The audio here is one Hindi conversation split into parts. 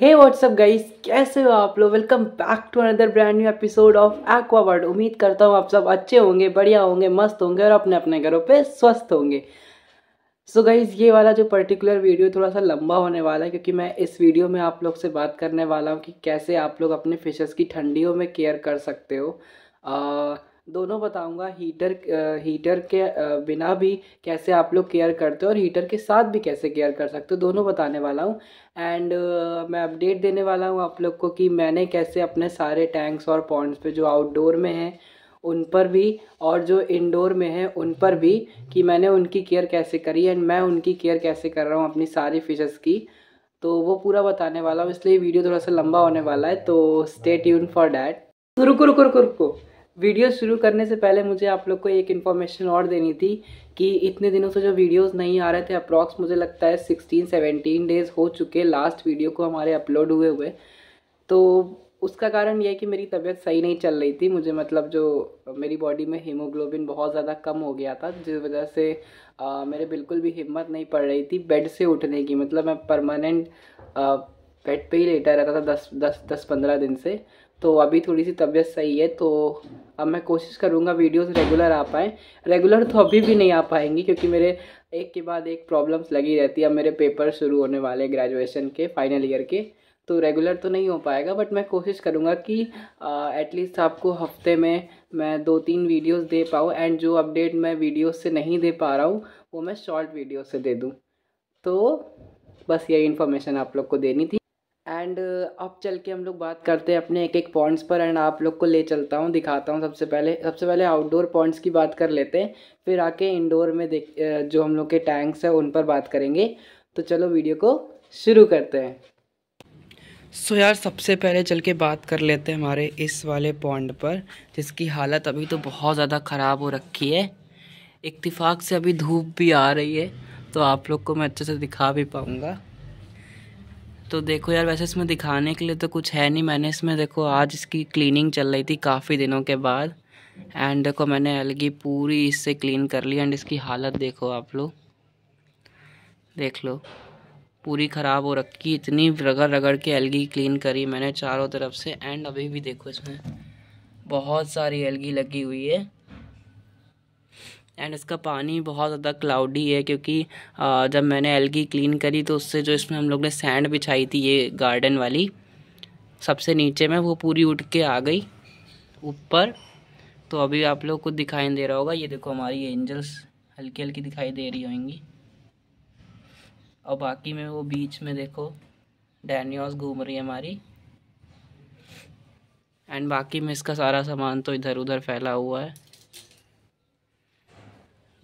हे व्हाट्सअप गाइस कैसे हो आप लोग welcome back to another brand new episode of Aqua उम्मीद करता हूँ आप सब अच्छे होंगे बढ़िया होंगे मस्त होंगे और अपने अपने घरों पे स्वस्थ होंगे सो so गाइस ये वाला जो पर्टिकुलर वीडियो थोड़ा सा लंबा होने वाला है क्योंकि मैं इस वीडियो में आप लोग से बात करने वाला हूँ कि कैसे आप लोग अपने फिशेज़ की ठंडियों में केयर कर सकते हो uh, दोनों बताऊंगा हीटर हीटर के बिना भी कैसे आप लोग केयर करते हो और हीटर के साथ भी कैसे केयर कर सकते हो दोनों बताने वाला हूँ एंड मैं अपडेट देने वाला हूँ आप लोग को कि मैंने कैसे अपने सारे टैंक्स और पॉइंट्स पे जो आउटडोर में हैं उन पर भी और जो इंडोर में हैं उन पर भी कि मैंने उनकी केयर कैसे करी एंड मैं उनकी केयर कैसे कर रहा हूँ अपनी सारी फिशेस की तो वो पूरा बताने वाला हूँ इसलिए वीडियो थोड़ा सा लंबा होने वाला है तो स्टे ट्यून फॉर डैट रुको रुको रुको रुको वीडियो शुरू करने से पहले मुझे आप लोग को एक इन्फॉर्मेशन और देनी थी कि इतने दिनों से जो वीडियोस नहीं आ रहे थे अप्रॉक्स मुझे लगता है 16 17 डेज़ हो चुके लास्ट वीडियो को हमारे अपलोड हुए हुए तो उसका कारण यह है कि मेरी तबीयत सही नहीं चल रही थी मुझे मतलब जो मेरी बॉडी में हीमोग्लोबिन बहुत ज़्यादा कम हो गया था जिस वजह से आ, मेरे बिल्कुल भी हिम्मत नहीं पड़ रही थी बेड से उठने की मतलब मैं परमानेंट बेड पे ही लेटा रहता था दस दस दस पंद्रह दिन से तो अभी थोड़ी सी तबीयत सही है तो अब मैं कोशिश करूँगा वीडियोस रेगुलर आ पाएँ रेगुलर तो अभी भी नहीं आ पाएंगी क्योंकि मेरे एक के बाद एक प्रॉब्लम्स लगी रहती है अब मेरे पेपर शुरू होने वाले ग्रेजुएशन के फाइनल ईयर के तो रेगुलर तो नहीं हो पाएगा बट मैं कोशिश करूँगा कि एटलीस्ट आपको हफ्ते में मैं दो तीन वीडियोस दे पाऊँ एंड जो अपडेट मैं वीडियोस से नहीं दे पा रहा हूँ वो मैं शॉर्ट वीडियो से दे दूँ तो बस यही इन्फॉर्मेशन आप लोग को देनी थी एंड uh, अब चल के हम लोग बात करते हैं अपने एक एक पॉइंट्स पर एंड आप लोग को ले चलता हूँ दिखाता हूँ सबसे पहले सबसे पहले आउटडोर पॉइंट्स की बात कर लेते हैं फिर आके इंडोर में देख जो हम लोग के टैंक्स हैं उन पर बात करेंगे तो चलो वीडियो को शुरू करते हैं सो so यार सबसे पहले चल के बात कर लेते हैं हमारे इस वाले पॉइंट पर जिसकी हालत अभी तो बहुत ज़्यादा ख़राब हो रखी है इतफाक़ से अभी धूप भी आ रही है तो आप लोग को मैं अच्छे से दिखा भी पाऊँगा तो देखो यार वैसे इसमें दिखाने के लिए तो कुछ है नहीं मैंने इसमें देखो आज इसकी क्लीनिंग चल रही थी काफ़ी दिनों के बाद एंड देखो मैंने एलगी पूरी इससे क्लीन कर ली एंड इसकी हालत देखो आप लोग देख लो पूरी ख़राब हो रखी इतनी रगड़ रगड़ के एलगी क्लीन करी मैंने चारों तरफ से एंड अभी भी देखो इसमें बहुत सारी एलगी लगी हुई है एंड इसका पानी बहुत ज़्यादा क्लाउडी है क्योंकि जब मैंने एलगी क्लीन करी तो उससे जो इसमें हम लोग ने सैंड बिछाई थी ये गार्डन वाली सबसे नीचे में वो पूरी उठ के आ गई ऊपर तो अभी आप लोग को दिखाई दे रहा होगा ये देखो हमारी एंजल्स हल्की हल्की दिखाई दे रही होंगी और बाकी में वो बीच में देखो डैनियोस घूम रही है हमारी एंड बाकी में इसका सारा सामान तो इधर उधर फैला हुआ है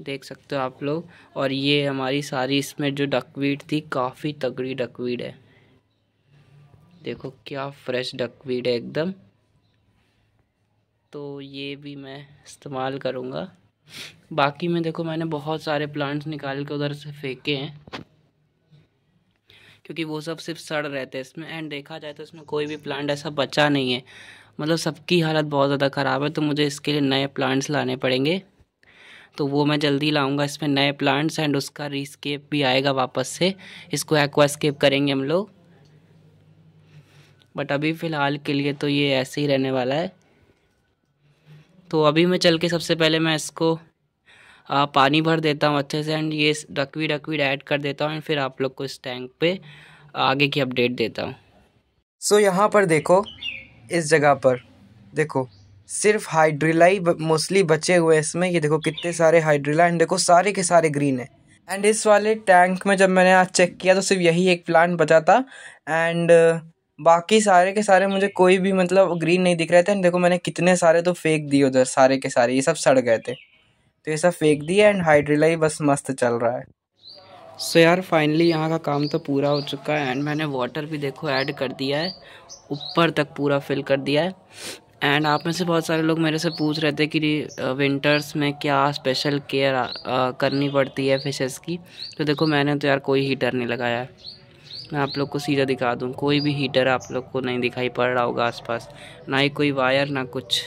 देख सकते हो आप लोग और ये हमारी सारी इसमें जो डकवीड थी काफ़ी तगड़ी डकवीड है देखो क्या फ्रेश डकवीड है एकदम तो ये भी मैं इस्तेमाल करूँगा बाकी में देखो मैंने बहुत सारे प्लांट्स निकाल के उधर से फेंके हैं क्योंकि वो सब सिर्फ सड़ रहे थे इसमें एंड देखा जाए तो इसमें कोई भी प्लांट ऐसा बचा नहीं है मतलब सबकी हालत बहुत ज़्यादा ख़राब है तो मुझे इसके लिए नए प्लांट्स लाने पड़ेंगे तो वो मैं जल्दी लाऊंगा इसमें नए प्लांट्स एंड उसका रीस्केप भी आएगा वापस से इसको एक्वास्केप करेंगे हम लोग बट अभी फ़िलहाल के लिए तो ये ऐसे ही रहने वाला है तो अभी मैं चल के सबसे पहले मैं इसको आ, पानी भर देता हूँ अच्छे से एंड ये डकवीड डकवीड ऐड कर देता हूँ एंड फिर आप लोग को इस टैंक पे आगे की अपडेट देता हूँ सो so, यहाँ पर देखो इस जगह पर देखो सिर्फ हाइड्रिला ही मोस्टली बचे हुए हैं इसमें ये देखो कितने सारे हाइड्रिला एंड देखो सारे के सारे ग्रीन है एंड इस वाले टैंक में जब मैंने आज चेक किया तो सिर्फ यही एक प्लांट बचा था एंड uh, बाकी सारे के सारे मुझे कोई भी मतलब ग्रीन नहीं दिख रहे थे एंड देखो मैंने कितने सारे तो फेंक दिए उधर सारे के सारे ये सब सड़ गए थे तो ये सब फेंक दिए एंड हाइड्रिला ही बस मस्त चल रहा है सो so यार फाइनली यहाँ का काम तो पूरा हो चुका है एंड मैंने वाटर भी देखो ऐड कर दिया है ऊपर तक पूरा फिल कर दिया है एंड आप में से बहुत सारे लोग मेरे से पूछ रहे थे कि विंटर्स में क्या स्पेशल केयर करनी पड़ती है फिशेस की तो देखो मैंने तो यार कोई हीटर नहीं लगाया है मैं आप लोग को सीधा दिखा दूँ कोई भी हीटर आप लोग को नहीं दिखाई पड़ रहा होगा आसपास ना ही कोई वायर ना कुछ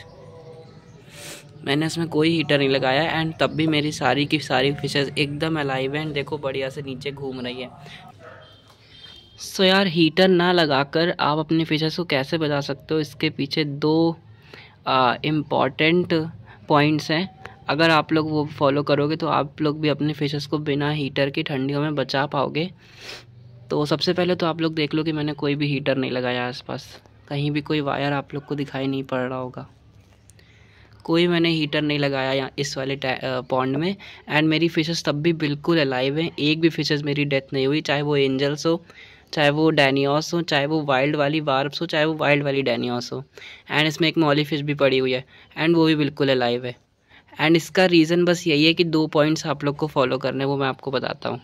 मैंने इसमें कोई हीटर नहीं लगाया एंड तब भी मेरी सारी की सारी फिशेज एकदम अलाइव है एंड देखो बढ़िया से नीचे घूम रही है सो यार हीटर ना लगाकर आप अपने फीचर्स को कैसे बचा सकते हो इसके पीछे दो इम्पॉर्टेंट पॉइंट्स हैं अगर आप लोग वो फॉलो करोगे तो आप लोग भी अपने फीचर्स को बिना हीटर की ठंडियों में बचा पाओगे तो सबसे पहले तो आप लोग देख लो कि मैंने कोई भी हीटर नहीं लगाया आसपास कहीं भी कोई वायर आप लोग को दिखाई नहीं पड़ रहा होगा कोई मैंने हीटर नहीं लगाया यहाँ इस वाले पॉन्ड में एंड मेरी फिशेस तब भी बिल्कुल अलाइव हैं एक भी फिशेस मेरी डेथ नहीं हुई चाहे वो एंजल्स हो चाहे वो डैनियोस हो चाहे वो वाइल्ड वाली बार्ब्स हो चाहे वो वाइल्ड वाली डैनियोस हो एंड इसमें एक मॉली फिश भी पड़ी हुई है एंड वो भी बिल्कुल अलाइव है एंड इसका रीज़न बस यही है कि दो पॉइंट्स आप लोग को फॉलो करने वो मैं आपको बताता हूँ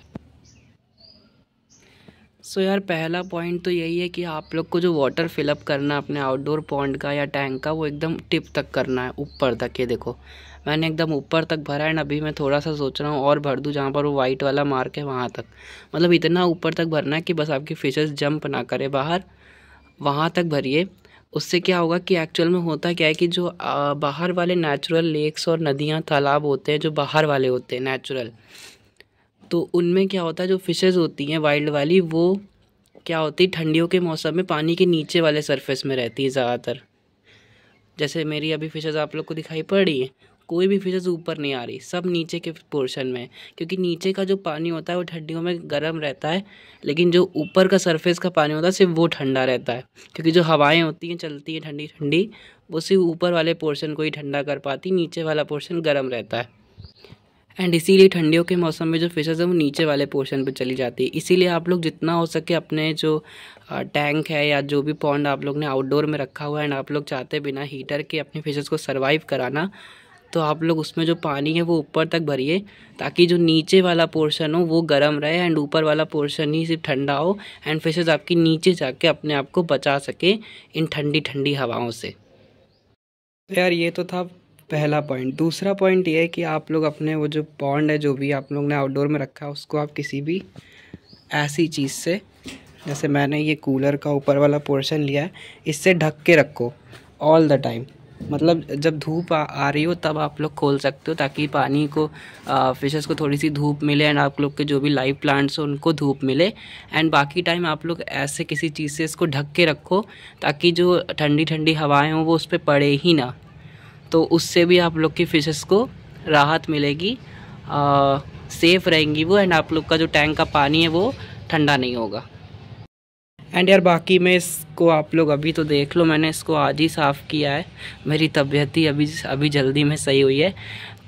सो so यार पहला पॉइंट तो यही है कि आप लोग को जो वाटर फिलअप करना है अपने आउटडोर पॉइंट का या टैंक का वो एकदम टिप तक करना है ऊपर तक ये देखो मैंने एकदम ऊपर तक भरा एंड अभी मैं थोड़ा सा सोच रहा हूँ और भर दूँ जहाँ पर वो वाइट वाला मार्क है वहाँ तक मतलब इतना ऊपर तक भरना है कि बस आपकी फिशेज जंप ना करें बाहर वहाँ तक भरिए उससे क्या होगा कि एक्चुअल में होता क्या है कि जो बाहर वाले नेचुरल लेक्स और नदियाँ तालाब होते हैं जो बाहर वाले होते हैं नेचुरल तो उनमें क्या होता है जो फिशेज़ होती हैं वाइल्ड वाली वो क्या होती है ठंडियों के मौसम में पानी के नीचे वाले सरफेस में रहती है ज़्यादातर जैसे मेरी अभी फिशेज़ आप लोग को दिखाई पड़ रही है कोई भी फिशेज़ ऊपर नहीं आ रही सब नीचे के पोर्शन में क्योंकि नीचे का जो पानी होता है वो ठंडियों में गर्म रहता है लेकिन जो ऊपर का सरफेस का पानी होता है सिर्फ वो ठंडा रहता है क्योंकि जो हवाएँ होती हैं चलती हैं ठंडी ठंडी वो सिर्फ ऊपर वाले पोर्शन को ही ठंडा कर पाती नीचे वाला पोर्शन गर्म रहता है एंड इसीलिए ठंडियों के मौसम में जो फिशेज़ है वो नीचे वाले पोर्शन पर चली जाती है इसीलिए आप लोग जितना हो सके अपने जो टैंक है या जो भी पॉन्ड आप लोग ने आउटडोर में रखा हुआ है एंड आप लोग चाहते बिना हीटर के अपने फिशेज़ को सर्वाइव कराना तो आप लोग उसमें जो पानी है वो ऊपर तक भरिए ताकि जो नीचे वाला पोर्शन हो वो गर्म रहे एंड ऊपर वाला पोर्शन ही सिर्फ ठंडा हो एंड फिशेज़ आपकी नीचे जाके अपने आप को बचा सके इन ठंडी ठंडी हवाओं से तो यार ये तो था पहला पॉइंट दूसरा पॉइंट ये है कि आप लोग अपने वो जो पॉन्ड है जो भी आप लोग ने आउटडोर में रखा है उसको आप किसी भी ऐसी चीज़ से जैसे मैंने ये कूलर का ऊपर वाला पोर्शन लिया है इससे ढक के रखो ऑल द टाइम मतलब जब धूप आ, आ रही हो तब आप लोग खोल सकते हो ताकि पानी को फिशेस को थोड़ी सी धूप मिले एंड आप लोग के जो भी लाइव प्लांट्स हो उनको धूप मिले एंड बाकी टाइम आप लोग ऐसे किसी चीज़ से इसको ढक के रखो ताकि जो ठंडी ठंडी हवाएं हों वो उस पर पड़े ही ना तो उससे भी आप लोग की फ़िशेस को राहत मिलेगी सेफ़ रहेंगी वो एंड आप लोग का जो टैंक का पानी है वो ठंडा नहीं होगा एंड यार बाकी मैं इसको आप लोग अभी तो देख लो मैंने इसको आज ही साफ़ किया है मेरी तबीयत ही अभी अभी जल्दी में सही हुई है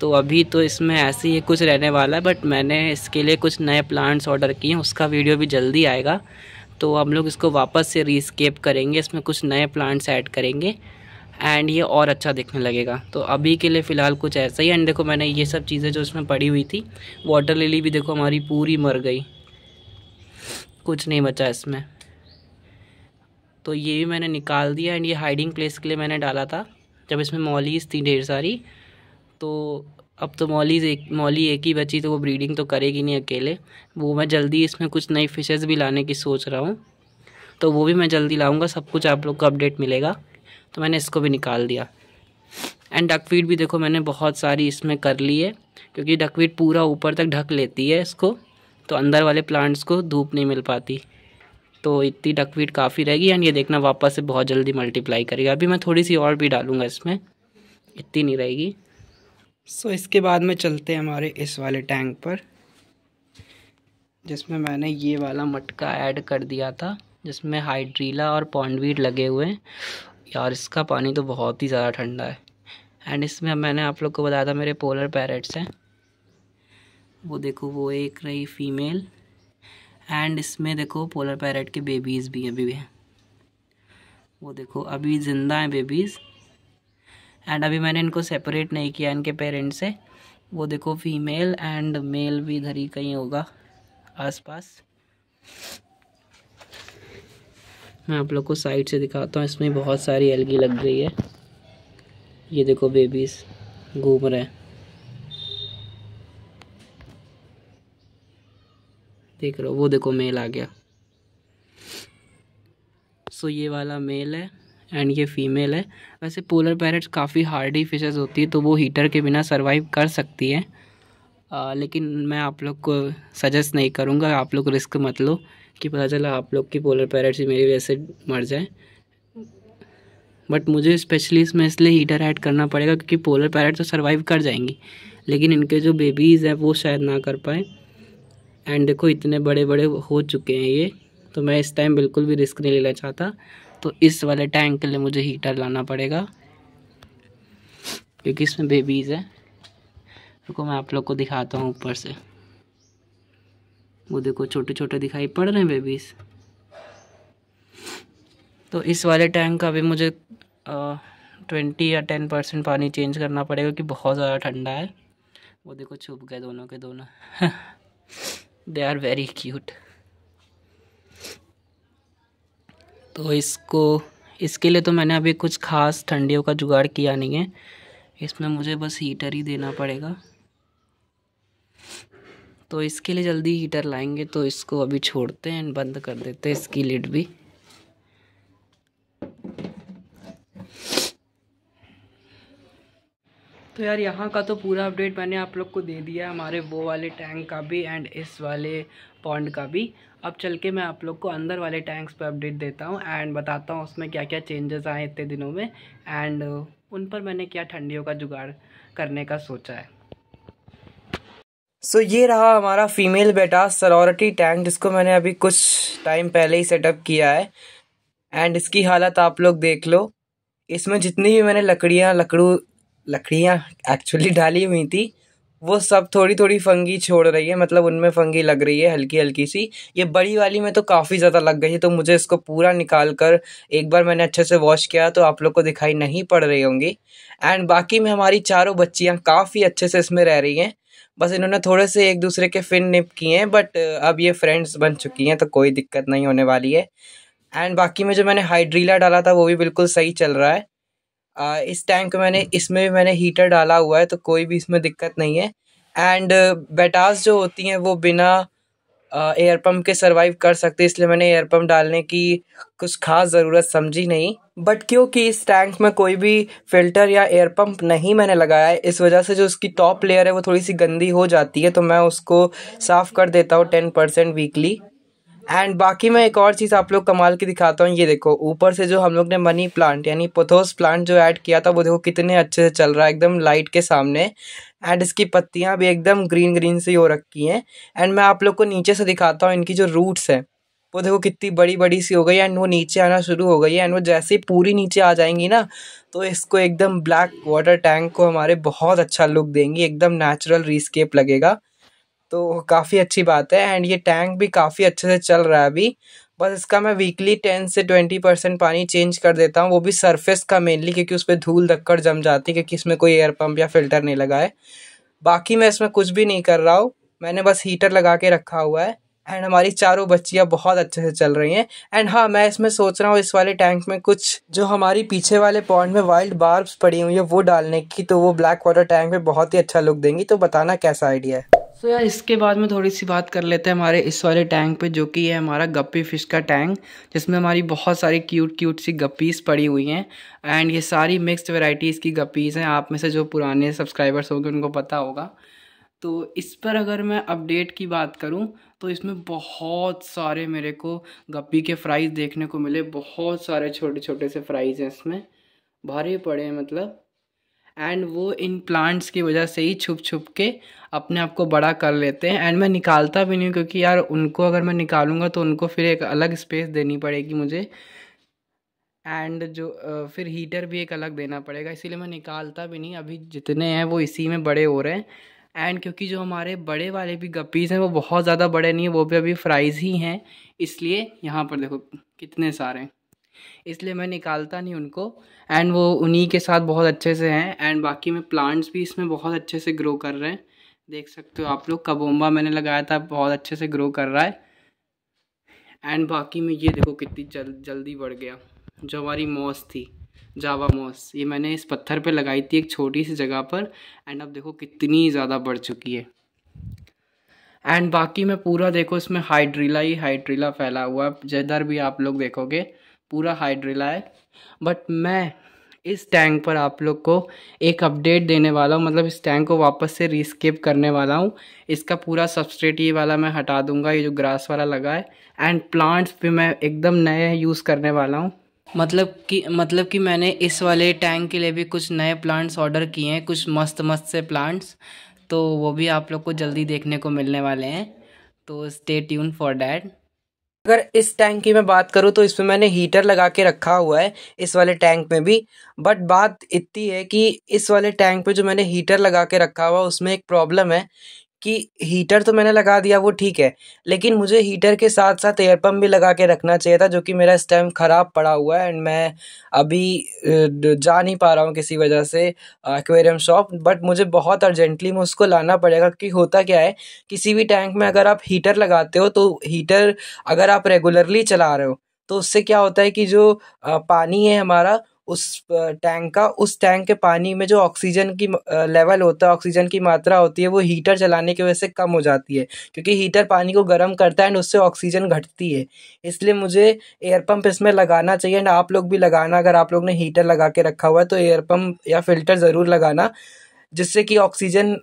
तो अभी तो इसमें ऐसे ही कुछ रहने वाला है बट मैंने इसके लिए कुछ नए प्लांट्स ऑर्डर किए हैं उसका वीडियो भी जल्दी आएगा तो हम लोग इसको वापस से रीस्केप करेंगे इसमें कुछ नए प्लांट्स ऐड करेंगे एंड ये और अच्छा दिखने लगेगा तो अभी के लिए फ़िलहाल कुछ ऐसा ही एंड देखो मैंने ये सब चीज़ें जो इसमें पड़ी हुई थी वाटर लिली भी देखो हमारी पूरी मर गई कुछ नहीं बचा इसमें तो ये भी मैंने निकाल दिया एंड ये हाइडिंग प्लेस के लिए मैंने डाला था जब इसमें मॉलीज थी ढेर सारी तो अब तो मॉलीज एक मॉली एक ही बची तो वो ब्रीडिंग तो करेगी नहीं अकेले वो मैं जल्दी इसमें कुछ नई फिशेज़ भी लाने की सोच रहा हूँ तो वो भी मैं जल्दी लाऊँगा सब कुछ आप लोग को अपडेट मिलेगा तो मैंने इसको भी निकाल दिया एंड डकवीट भी देखो मैंने बहुत सारी इसमें कर ली है क्योंकि डकवीट पूरा ऊपर तक ढक लेती है इसको तो अंदर वाले प्लांट्स को धूप नहीं मिल पाती तो इतनी डकवीट काफ़ी रहेगी एंड ये देखना वापस से बहुत जल्दी मल्टीप्लाई करेगा अभी मैं थोड़ी सी और भी डालूँगा इसमें इतनी नहीं रहेगी सो so, इसके बाद में चलते हैं हमारे इस वाले टैंक पर जिसमें मैंने ये वाला मटका ऐड कर दिया था जिसमें हाइड्रीला और पॉन्डवीट लगे हुए हैं यार इसका पानी तो बहुत ही ज़्यादा ठंडा है एंड इसमें मैंने आप लोग को बताया था मेरे पोलर पैरेट्स हैं वो देखो वो एक रही फीमेल एंड इसमें देखो पोलर पैरेट के बेबीज़ भी अभी भी हैं वो देखो अभी ज़िंदा हैं बेबीज़ एंड अभी मैंने इनको सेपरेट नहीं किया इनके पेरेंट्स से वो देखो फीमेल एंड मेल भी इधर ही कहीं होगा आसपास मैं आप लोग को साइड से दिखाता हूँ इसमें बहुत सारी एलगी लग गई है ये देखो बेबीज़ घूम रहे हैं देख हो वो देखो मेल आ गया सो so, ये वाला मेल है एंड ये फीमेल है वैसे पोलर पैरट्स काफ़ी हार्डी फिशेस होती है तो वो हीटर के बिना सर्वाइव कर सकती है आ, लेकिन मैं आप लोग को सजेस्ट नहीं करूँगा आप लोग रिस्क मत लो कि पता चला आप लोग की पोलर पैरट्स ही मेरी वजह से मर जाए बट मुझे स्पेशली इसमें इसलिए हीटर ऐड करना पड़ेगा क्योंकि पोलर पैरट तो सर्वाइव कर जाएंगी लेकिन इनके जो बेबीज़ हैं वो शायद ना कर पाए एंड देखो इतने बड़े बड़े हो चुके हैं ये तो मैं इस टाइम बिल्कुल भी रिस्क नहीं लेना चाहता तो इस वाले टैंक के लिए मुझे हीटर लाना पड़ेगा क्योंकि इसमें बेबीज़ है तो मैं आप लोग को दिखाता हूँ ऊपर से वो देखो छोटे छोटे दिखाई पड़ रहे हैं बेबीज़ तो इस वाले टैंक का भी मुझे ट्वेंटी या टेन परसेंट पानी चेंज करना पड़ेगा क्योंकि बहुत ज़्यादा ठंडा है वो देखो छुप गए दोनों के दोनों दे आर वेरी क्यूट तो इसको इसके लिए तो मैंने अभी कुछ खास ठंडियों का जुगाड़ किया नहीं है इसमें मुझे बस हीटर ही देना पड़ेगा तो इसके लिए जल्दी हीटर लाएंगे तो इसको अभी छोड़ते हैं बंद कर देते हैं इसकी लिड भी तो यार यहाँ का तो पूरा अपडेट मैंने आप लोग को दे दिया है हमारे वो वाले टैंक का भी एंड इस वाले पॉन्ड का भी अब चल के मैं आप लोग को अंदर वाले टैंक्स पर अपडेट देता हूँ एंड बताता हूँ उसमें क्या क्या चेंजेस आए इतने दिनों में एंड उन पर मैंने क्या ठंडियों का जुगाड़ करने का सोचा है सो so, ये रहा हमारा फीमेल बेटा सरोरिटी टैंक जिसको मैंने अभी कुछ टाइम पहले ही सेटअप किया है एंड इसकी हालत आप लोग देख लो इसमें जितनी भी मैंने लकड़ियाँ लकड़ू लकड़ियाँ एक्चुअली डाली हुई थी वो सब थोड़ी थोड़ी फंगी छोड़ रही है मतलब उनमें फंगी लग रही है हल्की हल्की सी ये बड़ी वाली में तो काफ़ी ज़्यादा लग गई है तो मुझे इसको पूरा निकाल कर एक बार मैंने अच्छे से वॉश किया तो आप लोग को दिखाई नहीं पड़ रही होंगी एंड बाकी में हमारी चारों बच्चियाँ काफ़ी अच्छे से इसमें रह रही हैं बस इन्होंने थोड़े से एक दूसरे के फिन निप किए हैं बट अब ये फ्रेंड्स बन चुकी हैं तो कोई दिक्कत नहीं होने वाली है एंड बाकी में जो मैंने हाइड्रीला डाला था वो भी बिल्कुल सही चल रहा है आ, इस टैंक मैंने इसमें भी मैंने हीटर डाला हुआ है तो कोई भी इसमें दिक्कत नहीं है एंड बेटास जो होती हैं वो बिना एयर पंप के सर्वाइव कर सकते इसलिए मैंने एयर पंप डालने की कुछ खास ज़रूरत समझी नहीं बट क्योंकि इस टैंक में कोई भी फिल्टर या एयर पंप नहीं मैंने लगाया है इस वजह से जो उसकी टॉप लेयर है वो थोड़ी सी गंदी हो जाती है तो मैं उसको साफ़ कर देता हूँ टेन परसेंट वीकली एंड बाकी मैं एक और चीज़ आप लोग कमाल की दिखाता हूँ ये देखो ऊपर से जो हम लोग ने मनी प्लांट यानी पोथोस प्लांट जो ऐड किया था वो देखो कितने अच्छे से चल रहा है एकदम लाइट के सामने एंड इसकी पत्तियाँ भी एकदम ग्रीन ग्रीन सी हो रखी हैं एंड मैं आप लोग को नीचे से दिखाता हूँ इनकी जो रूट्स हैं वो देखो कितनी बड़ी बड़ी सी हो गई एंड वो नीचे आना शुरू हो गई है एंड वो जैसे ही पूरी नीचे आ जाएंगी ना तो इसको एकदम ब्लैक वाटर टैंक को हमारे बहुत अच्छा लुक देंगी एकदम नेचुरल रीस्केप लगेगा तो काफ़ी अच्छी बात है एंड ये टैंक भी काफ़ी अच्छे से चल रहा है अभी बस इसका मैं वीकली टेन से ट्वेंटी परसेंट पानी चेंज कर देता हूँ वो भी सरफेस का मेनली क्योंकि उस पर धूल धक्कड़ जम जाती है क्योंकि इसमें कोई एयर पम्प या फिल्टर नहीं लगा है बाकी मैं इसमें कुछ भी नहीं कर रहा हूँ मैंने बस हीटर लगा के रखा हुआ है एंड हमारी चारों बच्चियाँ बहुत अच्छे से चल रही हैं एंड हाँ मैं इसमें सोच रहा हूँ इस वाले टैंक में कुछ जो हमारी पीछे वाले पॉइंट में वाइल्ड बार्ब्स पड़ी हुई है वो डालने की तो वो ब्लैक वाटर टैंक में बहुत ही अच्छा लुक देंगी तो बताना कैसा आइडिया है सो so, यार इसके बाद में थोड़ी सी बात कर लेते हैं हमारे इस वाले टैंक पे जो कि है हमारा गप्पी फिश का टैंक जिसमें हमारी बहुत सारी क्यूट क्यूट सी गप्पीज़ पड़ी हुई हैं एंड ये सारी मिक्स्ड वेराइटीज़ की गप्पीज़ हैं आप में से जो पुराने सब्सक्राइबर्स होंगे उनको पता होगा तो इस पर अगर मैं अपडेट की बात करूँ तो इसमें बहुत सारे मेरे को गप्पी के फ्राइज़ देखने को मिले बहुत सारे छोटे छोटे से फ्राइज़ हैं इसमें भरे पड़े हैं मतलब एंड वो इन प्लांट्स की वजह से ही छुप छुप के अपने आप को बड़ा कर लेते हैं एंड मैं निकालता भी नहीं क्योंकि यार उनको अगर मैं निकालूंगा तो उनको फिर एक अलग स्पेस देनी पड़ेगी मुझे एंड जो फिर हीटर भी एक अलग देना पड़ेगा इसीलिए मैं निकालता भी नहीं अभी जितने हैं वो इसी में बड़े हो रहे हैं एंड क्योंकि जो हमारे बड़े वाले भी गप्पीज़ हैं वो बहुत ज़्यादा बड़े नहीं हैं वो भी अभी फ्राइज़ ही हैं इसलिए यहाँ पर देखो कितने सारे हैं इसलिए मैं निकालता नहीं उनको एंड वो उन्हीं के साथ बहुत अच्छे से हैं एंड बाकी में प्लांट्स भी इसमें बहुत अच्छे से ग्रो कर रहे हैं देख सकते हो आप लोग कबोम्बा मैंने लगाया था बहुत अच्छे से ग्रो कर रहा है एंड बाकी में ये देखो कितनी जल जल्दी बढ़ गया जो हमारी मॉस थी जावा मॉस ये मैंने इस पत्थर पे लगाई थी एक छोटी सी जगह पर एंड अब देखो कितनी ज़्यादा बढ़ चुकी है एंड बाकी में पूरा देखो इसमें हाइड्रीला ही हाइड्रीला फैला हुआ है जिधर भी आप लोग देखोगे पूरा हाइड्रिला है बट मैं इस टैंक पर आप लोग को एक अपडेट देने वाला हूँ मतलब इस टैंक को वापस से रिस्केप करने वाला हूँ इसका पूरा सब्सट्रेट ये वाला मैं हटा दूंगा ये जो ग्रास वाला लगा है एंड प्लांट्स भी मैं एकदम नए यूज़ करने वाला हूँ मतलब कि मतलब कि मैंने इस वाले टैंक के लिए भी कुछ नए प्लांट्स ऑर्डर किए हैं कुछ मस्त मस्त से प्लांट्स तो वो भी आप लोग को जल्दी देखने को मिलने वाले हैं तो स्टे ट्यून फॉर डैट अगर इस टैंक की मैं बात करूँ तो इसमें मैंने हीटर लगा के रखा हुआ है इस वाले टैंक में भी बट बात इतनी है कि इस वाले टैंक पे जो मैंने हीटर लगा के रखा हुआ उसमें एक प्रॉब्लम है कि हीटर तो मैंने लगा दिया वो ठीक है लेकिन मुझे हीटर के साथ साथ एयर पम्प भी लगा के रखना चाहिए था जो कि मेरा इस टाइम ख़राब पड़ा हुआ है एंड मैं अभी जा नहीं पा रहा हूँ किसी वजह से एक्वेरियम शॉप बट मुझे बहुत अर्जेंटली में उसको लाना पड़ेगा कि होता क्या है किसी भी टैंक में अगर आप हीटर लगाते हो तो हीटर अगर आप रेगुलरली चला रहे हो तो उससे क्या होता है कि जो पानी है हमारा उस टैंक का उस टैंक के पानी में जो ऑक्सीजन की लेवल होता है ऑक्सीजन की मात्रा होती है वो हीटर चलाने की वजह से कम हो जाती है क्योंकि हीटर पानी को गर्म करता है एंड उससे ऑक्सीजन घटती है इसलिए मुझे एयर पंप इसमें लगाना चाहिए एंड आप लोग भी लगाना अगर आप लोग ने हीटर लगा के रखा हुआ है तो एयर पंप या फिल्टर ज़रूर लगाना जिससे कि ऑक्सीजन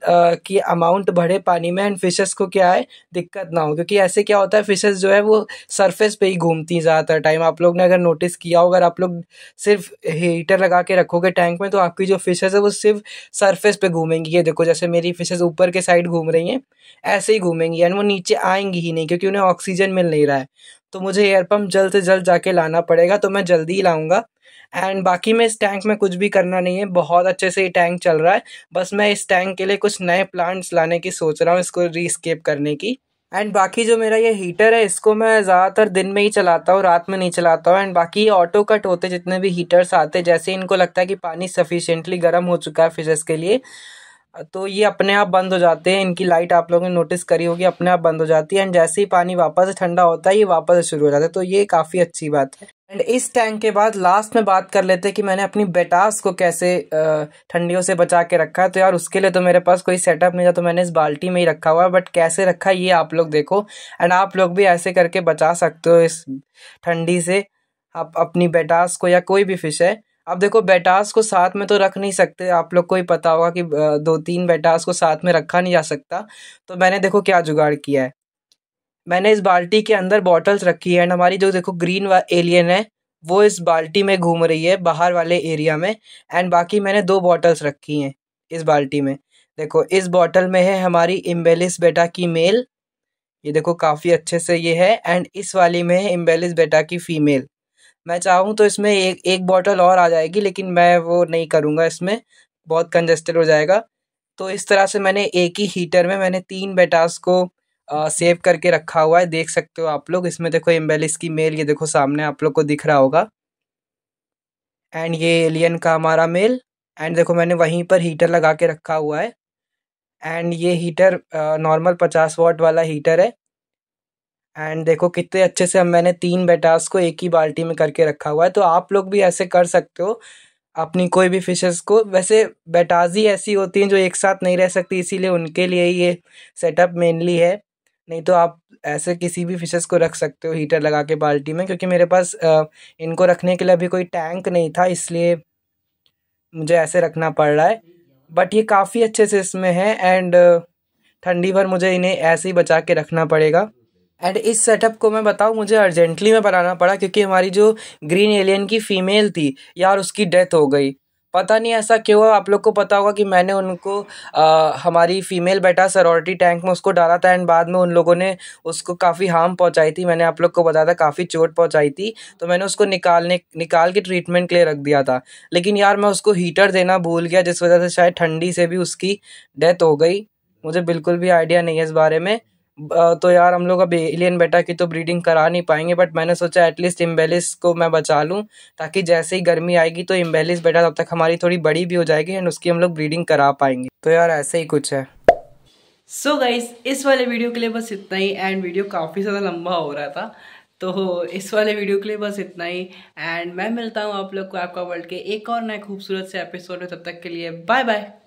की अमाउंट बढ़े पानी में एंड फिशेस को क्या है दिक्कत ना हो क्योंकि ऐसे क्या होता है फिशेस जो है वो सरफेस पे ही घूमती हैं ज़्यादातर टाइम आप लोग ने अगर नोटिस किया हो अगर आप लोग सिर्फ हीटर लगा के रखोगे टैंक में तो आपकी जो फिशेस है वो सिर्फ सरफेस पे घूमेंगी ये देखो जैसे मेरी फिशेज ऊपर के साइड घूम रही हैं ऐसे ही घूमेंगी एंड वो नीचे आएंगी ही नहीं क्योंकि उन्हें ऑक्सीजन मिल नहीं रहा है तो मुझे एयर पम्प जल्द से जल्द जाके लाना पड़ेगा तो मैं जल्दी ही लाऊंगा एंड बाकी मैं इस टैंक में कुछ भी करना नहीं है बहुत अच्छे से ये टैंक चल रहा है बस मैं इस टैंक के लिए कुछ नए प्लांट्स लाने की सोच रहा हूँ इसको रीस्केप करने की एंड बाकी जो मेरा ये हीटर है इसको मैं ज़्यादातर दिन में ही चलाता हूँ रात में नहीं चलाता हूँ एंड बाकी ऑटो कट होते जितने भी हीटर्स आते जैसे इनको लगता है कि पानी सफिशेंटली गर्म हो चुका है फिशेस के लिए तो ये अपने आप बंद हो जाते हैं इनकी लाइट आप लोगों ने नोटिस करी होगी अपने आप बंद हो जाती है एंड जैसे ही पानी वापस ठंडा होता है ये वापस शुरू हो जाता है तो ये काफ़ी अच्छी बात है एंड इस टैंक के बाद लास्ट में बात कर लेते हैं कि मैंने अपनी बेटास को कैसे ठंडियों से बचा के रखा है तो यार उसके लिए तो मेरे पास कोई सेटअप नहीं था तो मैंने इस बाल्टी में ही रखा हुआ है बट कैसे रखा ये आप लोग देखो एंड आप लोग भी ऐसे करके बचा सकते हो इस ठंडी से आप अपनी बेटास को या कोई भी फिश है अब देखो बेटास को साथ में तो रख नहीं सकते आप लोग को ही पता होगा कि दो तीन बेटास को साथ में रखा नहीं जा सकता तो मैंने देखो क्या जुगाड़ किया है मैंने इस बाल्टी के अंदर बॉटल्स रखी है एंड हमारी जो देखो ग्रीन एलियन है वो इस बाल्टी में घूम रही है बाहर वाले एरिया में एंड बाकी मैंने दो बॉटल्स रखी हैं इस बाल्टी में देखो इस बॉटल में है हमारी इम्बेलिस बेटा की मेल ये देखो काफ़ी अच्छे से ये है एंड इस वाली में है इम्बेलिस बेटा की फ़ीमेल मैं चाहूँ तो इसमें एक एक बॉटल और आ जाएगी लेकिन मैं वो नहीं करूँगा इसमें बहुत कंजेस्टेड हो जाएगा तो इस तरह से मैंने एक ही हीटर में मैंने तीन बेटास को आ, सेव करके रखा हुआ है देख सकते हो आप लोग इसमें देखो एम्बेलिस की मेल ये देखो सामने आप लोग को दिख रहा होगा एंड ये एलियन का हमारा मेल एंड देखो मैंने वहीं पर हीटर लगा के रखा हुआ है एंड ये हीटर नॉर्मल पचास वॉट वाला हीटर है एंड देखो कितने अच्छे से मैंने तीन बेटास को एक ही बाल्टी में करके रखा हुआ है तो आप लोग भी ऐसे कर सकते हो अपनी कोई भी फिशेस को वैसे ही ऐसी होती हैं जो एक साथ नहीं रह सकती इसीलिए उनके लिए ये सेटअप मेनली है नहीं तो आप ऐसे किसी भी फिशेस को रख सकते हो हीटर लगा के बाल्टी में क्योंकि मेरे पास इनको रखने के लिए अभी कोई टैंक नहीं था इसलिए मुझे ऐसे रखना पड़ रहा है बट ये काफ़ी अच्छे से इसमें है एंड ठंडी भर मुझे इन्हें ऐसे ही बचा के रखना पड़ेगा एंड इस सेटअप को मैं बताऊँ मुझे अर्जेंटली में बनाना पड़ा क्योंकि हमारी जो ग्रीन एलियन की फ़ीमेल थी यार उसकी डेथ हो गई पता नहीं ऐसा क्यों आप लोग को पता होगा कि मैंने उनको आ, हमारी फ़ीमेल बेटा सरोरिटी टैंक में उसको डाला था एंड बाद में उन लोगों ने उसको काफ़ी हार्म पहुंचाई थी मैंने आप लोग को बताया था काफ़ी चोट पहुंचाई थी तो मैंने उसको निकालने निकाल के ट्रीटमेंट के लिए रख दिया था लेकिन यार मैं उसको हीटर देना भूल गया जिस वजह से शायद ठंडी से भी उसकी डेथ हो गई मुझे बिल्कुल भी आइडिया नहीं है इस बारे में तो यार हम लोग अब एलियन बेटा की तो ब्रीडिंग करा नहीं पाएंगे बट मैंने सोचा एटलीस्ट इम्बेलिस को मैं बचा लूँ ताकि जैसे ही गर्मी आएगी तो इम्बेलिस बेटा तब तक हमारी थोड़ी बड़ी भी हो जाएगी एंड उसकी हम लोग ब्रीडिंग करा पाएंगे तो यार ऐसे ही कुछ है सो so गाइज इस वाले वीडियो के लिए बस इतना ही एंड वीडियो काफ़ी ज़्यादा लंबा हो रहा था तो इस वाले वीडियो के लिए बस इतना ही एंड मैं मिलता हूँ आप लोग को आपका वर्ल्ड के एक और नए खूबसूरत से एपिसोड में तब तक के लिए बाय बाय